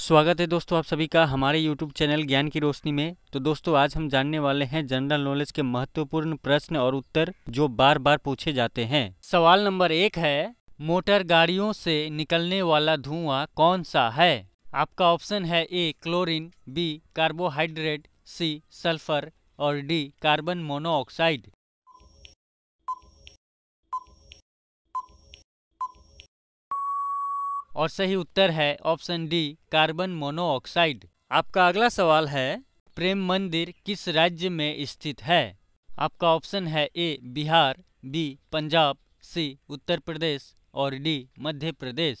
स्वागत है दोस्तों आप सभी का हमारे YouTube चैनल ज्ञान की रोशनी में तो दोस्तों आज हम जानने वाले हैं जनरल नॉलेज के महत्वपूर्ण प्रश्न और उत्तर जो बार बार पूछे जाते हैं सवाल नंबर एक है मोटर गाड़ियों से निकलने वाला धुआं कौन सा है आपका ऑप्शन है A chlorine B carbohydrate C sulphur और डी कार्बन मोनोऑक्साइड और सही उत्तर है ऑप्शन डी कार्बन मोनोऑक्साइड आपका अगला सवाल है प्रेम मंदिर किस राज्य में स्थित है आपका ऑप्शन है A Bihar B Punjab C Uttar Pradesh और डी मध्य प्रदेश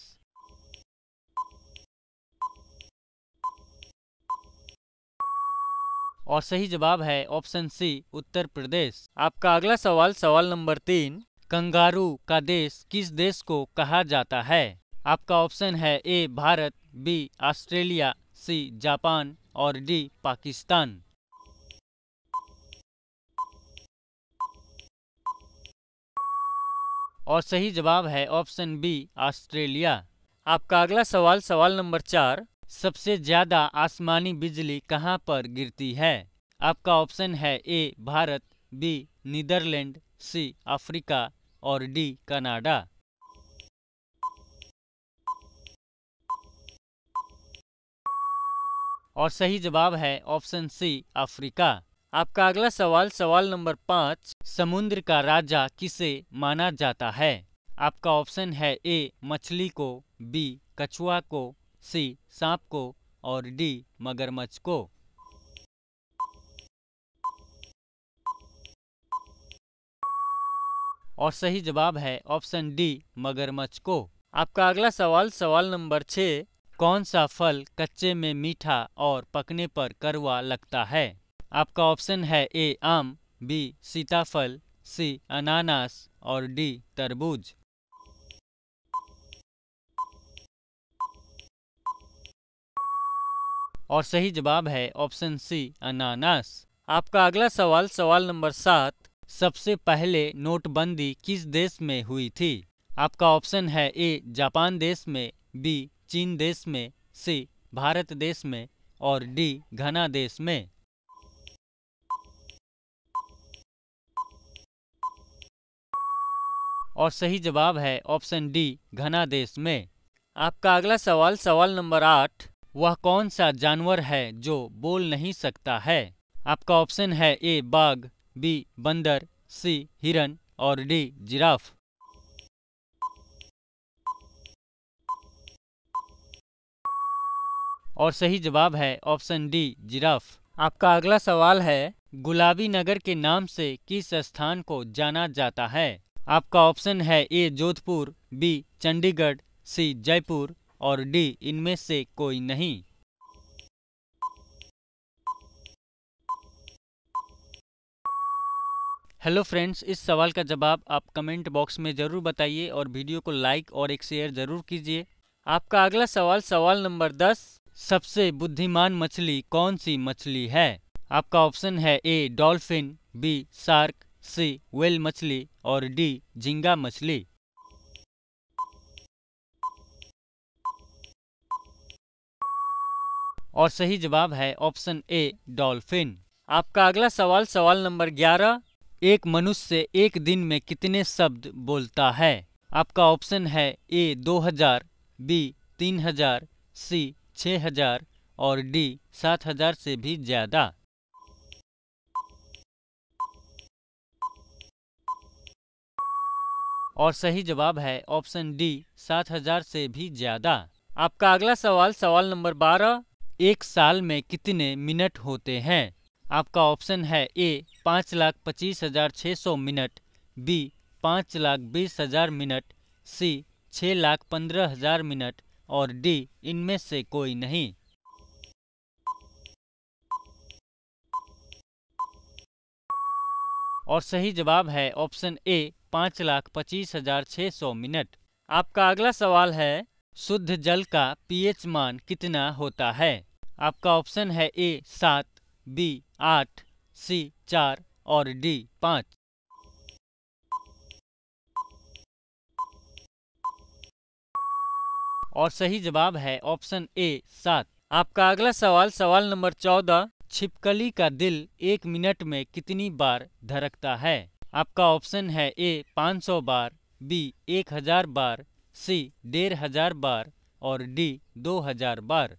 और सही जवाब है ऑप्शन सी उत्तर प्रदेश आपका अगला सवाल सवाल नंबर तीन कंगारू का देश किस देश को कहा जाता है आपका ऑप्शन है A Bharat B Australia C Japan और डी पाकिस्तान और सही जवाब है ऑप्शन बी ऑस्ट्रेलिया आपका अगला सवाल सवाल नंबर चार सबसे ज्यादा आसमानी बिजली कहाँ पर गिरती है आपका ऑप्शन है A Bharat B Netherland C Africa और डी कनाडा और सही जवाब है ऑप्शन सी अफ्रीका आपका अगला सवाल सवाल नंबर पाँच समुद्र का राजा किसे माना जाता है आपका ऑप्शन है ए मछली को बी कछुआ को सी सांप को और डी मगरमच्छ को और सही जवाब है ऑप्शन डी मगरमच्छ को आपका अगला सवाल सवाल नंबर छः कौन सा फल कच्चे में मीठा और पकने पर करवा लगता है आपका ऑप्शन है ए आम बी सीताफल सी अनानास और डी तरबूज और सही जवाब है ऑप्शन सी अनानास आपका अगला सवाल सवाल नंबर सात सबसे पहले नोटबंदी किस देश में हुई थी आपका ऑप्शन है ए जापान देश में बी चीन देश में सी भारत देश में और डी घना देश में और सही जवाब है ऑप्शन डी घना देश में आपका अगला सवाल सवाल नंबर आठ वह कौन सा जानवर है जो बोल नहीं सकता है आपका ऑप्शन है ए बाघ बी बंदर सी हिरन और डी जिराफ और सही जवाब है ऑप्शन डी जिराफ आपका अगला सवाल है गुलाबी नगर के नाम से किस स्थान को जाना जाता है आपका ऑप्शन है A Jodhpur B Chandigarh C Jaipur और डी इनमें से कोई नहीं हेलो फ्रेंड्स इस सवाल का जवाब आप कमेंट बॉक्स में ज़रूर बताइए और वीडियो को लाइक और एक शेयर ज़रूर कीजिए आपका अगला सवाल सवाल नंबर दस सबसे बुद्धिमान मछली कौन सी मछली है आपका ऑप्शन है A dolphin B shark C whale मछली और डी झिंगा मछली और सही जवाब है ऑप्शन ए डॉल्फिन आपका अगला सवाल सवाल नंबर 11 एक मनुष्य एक दिन में कितने शब्द बोलता है आपका ऑप्शन है ए 2000 बी 3000 सी छः हजार और डी सात हजार से भी ज़्यादा और सही जवाब है ऑप्शन डी सात हजार से भी ज्यादा आपका अगला सवाल सवाल नंबर बारह एक साल में कितने मिनट होते हैं आपका ऑप्शन है ए पाँच लाख पच्चीस हजार छः सौ मिनट बी पाँच लाख बीस हजार मिनट सी छः लाख पंद्रह हजार मिनट और डी इनमें से कोई नहीं और सही जवाब है ऑप्शन ए पाँच लाख पच्चीस हजार छः सौ मिनट आपका अगला सवाल है शुद्ध जल का पीएच मान कितना होता है आपका ऑप्शन है ए सात बी आठ सी चार और डी पाँच और सही जवाब है ऑप्शन ए सात आपका अगला सवाल सवाल नंबर चौदह छिपकली का दिल एक मिनट में कितनी बार धड़कता है आपका ऑप्शन है ए 500 बार बी 1000 बार सी डेढ़ हजार बार और डी 2000 बार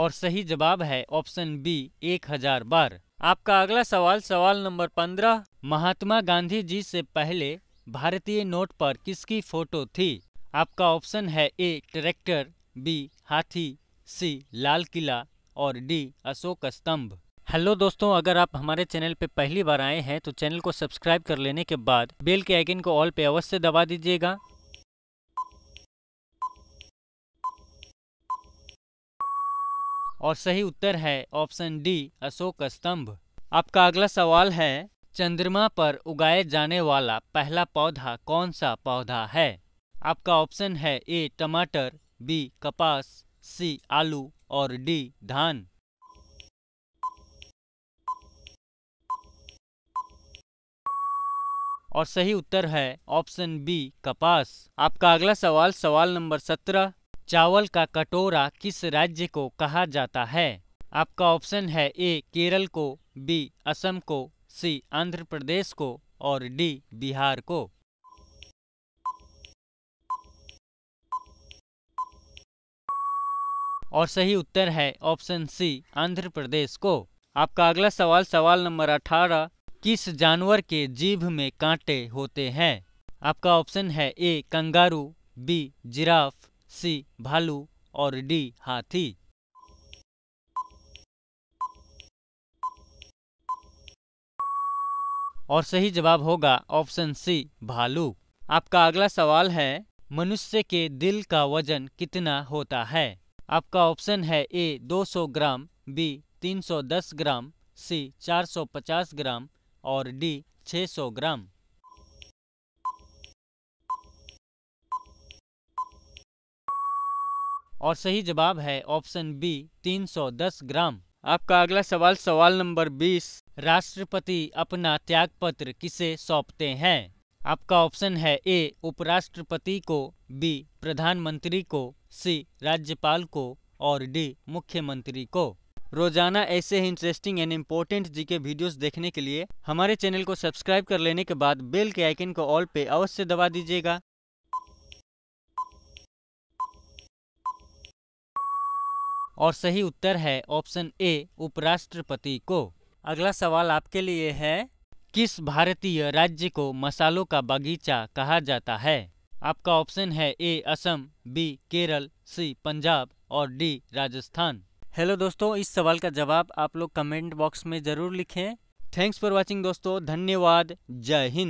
और सही जवाब है ऑप्शन बी 1000 बार आपका अगला सवाल सवाल नंबर पंद्रह महात्मा गांधी जी से पहले भारतीय नोट पर किसकी फोटो थी आपका ऑप्शन है ए ट्रैक्टर बी हाथी सी लाल किला और डी अशोक स्तंभ हेलो दोस्तों अगर आप हमारे चैनल पर पहली बार आए हैं तो चैनल को सब्सक्राइब कर लेने के बाद बेल के आइकन को ऑल पे अवश्य दबा दीजिएगा और सही उत्तर है ऑप्शन डी अशोक स्तंभ आपका अगला सवाल है चंद्रमा पर उगाए जाने वाला पहला पौधा कौन सा पौधा है आपका ऑप्शन है ए टमाटर बी कपास सी आलू और डी धान और सही उत्तर है ऑप्शन बी कपास आपका अगला सवाल सवाल नंबर सत्रह चावल का कटोरा किस राज्य को कहा जाता है आपका ऑप्शन है ए केरल को बी असम को सी आंध्र प्रदेश को और डी बिहार को और सही उत्तर है ऑप्शन सी आंध्र प्रदेश को आपका अगला सवाल सवाल नंबर अठारह किस जानवर के जीभ में कांटे होते हैं आपका ऑप्शन है A kangaroo B giraffe C भालू और डी हाथी और सही जवाब होगा ऑप्शन सी भालू आपका अगला सवाल है मनुष्य के दिल का वजन कितना होता है आपका ऑप्शन है ए 200 ग्राम बी 310 ग्राम सी 450 ग्राम और डी 600 ग्राम और सही जवाब है ऑप्शन बी 310 ग्राम आपका अगला सवाल सवाल नंबर 20 राष्ट्रपति अपना त्याग पत्र किसे सौंपते हैं आपका ऑप्शन है ए उपराष्ट्रपति को बी प्रधानमंत्री को सी राज्यपाल को और डी मुख्यमंत्री को रोजाना ऐसे ही interesting and important G K videos देखने के लिए हमारे चैनल को सब्सक्राइब कर लेने के बाद बेल के आइकन को ऑल पे अवश्य दबा दीजिएगा और सही उत्तर है ऑप्शन ए उपराष्ट्रपति को अगला सवाल आपके लिए है किस भारतीय राज्य को मसालों का बगीचा कहा जाता है आपका ऑप्शन है A Assam B Kerala C Punjab और डी राजस्थान हेलो दोस्तों इस सवाल का जवाब आप लोग कमेंट बॉक्स में ज़रूर लिखें थैंक्स फॉर वॉचिंग दोस्तों धन्यवाद जय हिंद